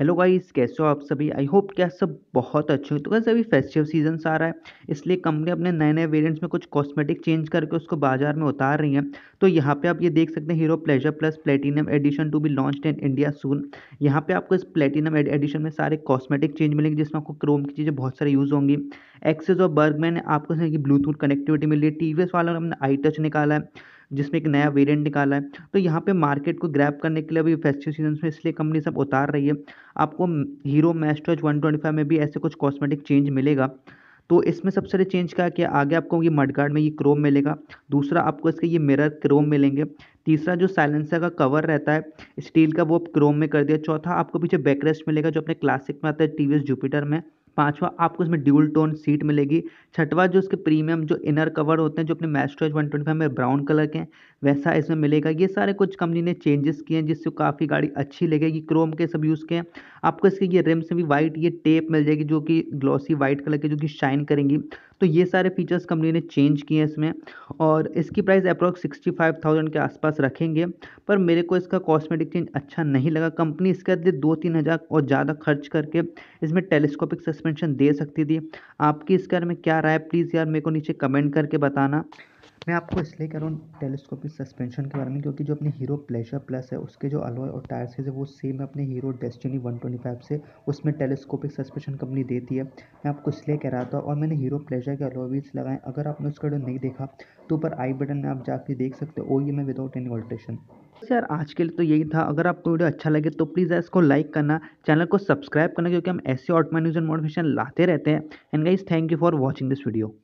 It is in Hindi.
हेलो गाइस कैसे हो आप सभी आई होप क्या सब बहुत अच्छे हो तो कैसे अभी फेस्टिव सीजन आ रहा है इसलिए कंपनी अपने नए नए वेरिएंट्स में कुछ कॉस्मेटिक चेंज करके उसको बाजार में उतार रही है तो यहाँ पे आप ये देख सकते हैं Hero Pleasure plus platinum edition to be launch in India soon यहाँ पे आपको इस प्लेटिनम एडिशन में सारे कॉस्मेटिक चेंज मिलेंगे जिसमें आपको क्रोम की चीज़ें बहुत सारी यूज़ होंगी एक्सेस और बर्गमैन आपको ब्लूटूथ कनेक्टिविटी मिल रही है टी वाला हमने आई टच निकाला है जिसमें एक नया वेरिएंट निकाला है तो यहाँ पे मार्केट को ग्रैप करने के लिए अभी फेस्टिव सीजन में इसलिए कंपनी सब उतार रही है आपको Hero Maestro Edge one twenty five में भी ऐसे कुछ कॉस्मेटिक चेंज मिलेगा तो इसमें सबसे सारे चेंज क्या किया आगे आपको ये मडगार्ड में ये क्रोम मिलेगा दूसरा आपको इसके ये मिरर क्रोम मिलेंगे तीसरा जो साइलेंसर का कवर रहता है स्टील का वो क्रोम में कर दिया चौथा आपको पीछे बैकरेस्ट मिलेगा जो अपने क्लासिक में आता है टी वी जुपिटर में पांचवा आपको इसमें ड्यूल टोन सीट मिलेगी छठवा जो इसके प्रीमियम जो इनर कवर होते हैं जो अपने मैस्ट्रोज वन ट्वेंटी फाइव में ब्राउन कलर के हैं वैसा इसमें मिलेगा ये सारे कुछ कंपनी ने चेंजेस किए हैं जिससे काफ़ी गाड़ी अच्छी लगेगी क्रोम के सब यूज़ किए हैं आपको इसके ये रिम्स भी वाइट ये टेप मिल जाएगी जो कि ग्लॉसी वाइट कलर के जो कि शाइन करेंगी तो ये सारे फीचर्स कंपनी ने चेंज किए हैं इसमें और इसकी price approx sixty five thousand के आसपास रखेंगे पर मेरे को इसका कॉस्मेटिक चेंज अच्छा नहीं लगा कंपनी इसके अंदर दो तीन हज़ार और ज़्यादा खर्च करके इसमें टेलीस्कोपिक सस्पेंशन दे सकती थी आपकी इसके बारे में क्या राय प्लीज़ यार मेरे को नीचे कमेंट करके बताना मैं आपको इसलिए कह रहा हूँ टेलीस्कोपिक सस्पेंशन के बारे में क्योंकि जो अपने हीरो प्लेजर प्लस है उसके जो अलॉय और टायर्स है वो सेम अपने हीरो डेस्टिनी 125 से उसमें टेलीस्कोपिक सस्पेंशन कंपनी देती है मैं आपको इसलिए कह रहा था और मैंने हीरो प्लेजर के अलॉय व्हील्स लगाए अगर आपने उसका वीडियो नहीं देखा तो ऊपर आई बटन में आप जाके देख सकते हो ये मैं विदाउट एनी ऑल्ट्रेशन सर आज के लिए तो यही था अगर आपको वीडियो अच्छा लगे तो प्लीज़ इसको लाइक करना चैनल को सब्सक्राइब करना क्योंकि हम ऐसे ऑटमा एंड मोटिवेशन लाते रहते हैं and guys thank you for watching this video